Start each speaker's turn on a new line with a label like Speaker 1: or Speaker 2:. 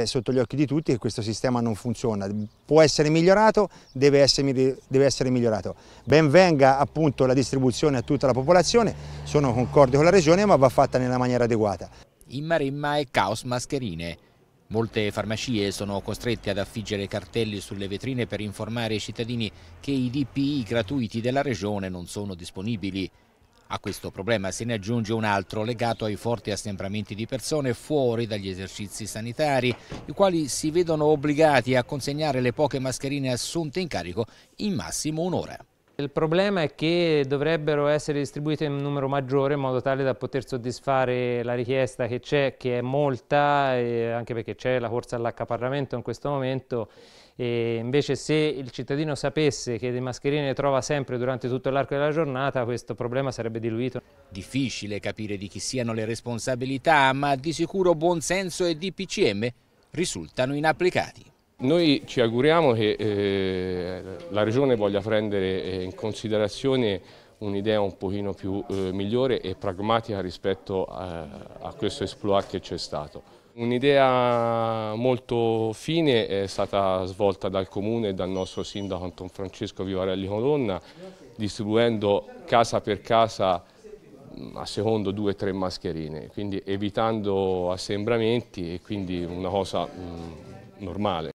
Speaker 1: è sotto gli occhi di tutti che questo sistema non funziona, può essere migliorato, deve essere, deve essere migliorato. Ben venga appunto la distribuzione a tutta la popolazione, sono concordi con la Regione ma va fatta nella maniera adeguata.
Speaker 2: In Maremma è caos mascherine. Molte farmacie sono costrette ad affiggere cartelli sulle vetrine per informare i cittadini che i DPI gratuiti della Regione non sono disponibili. A questo problema se ne aggiunge un altro legato ai forti assembramenti di persone fuori dagli esercizi sanitari, i quali si vedono obbligati a consegnare le poche mascherine assunte in carico in massimo un'ora.
Speaker 3: Il problema è che dovrebbero essere distribuite in numero maggiore in modo tale da poter soddisfare la richiesta che c'è, che è molta, anche perché c'è la corsa all'accaparramento in questo momento. E invece se il cittadino sapesse che le mascherine le trova sempre durante tutto l'arco della giornata, questo problema sarebbe diluito. Difficile
Speaker 2: capire di chi siano le responsabilità, ma di sicuro buonsenso e DPCM risultano inapplicati.
Speaker 4: Noi ci auguriamo che eh, la Regione voglia prendere eh, in considerazione un'idea un pochino più eh, migliore e pragmatica rispetto a, a questo esploit che c'è stato. Un'idea molto fine è stata svolta dal Comune e dal nostro sindaco Anton Francesco Vivarelli Colonna, distribuendo casa per casa a secondo due o tre mascherine, quindi evitando assembramenti e quindi una cosa mh, normale.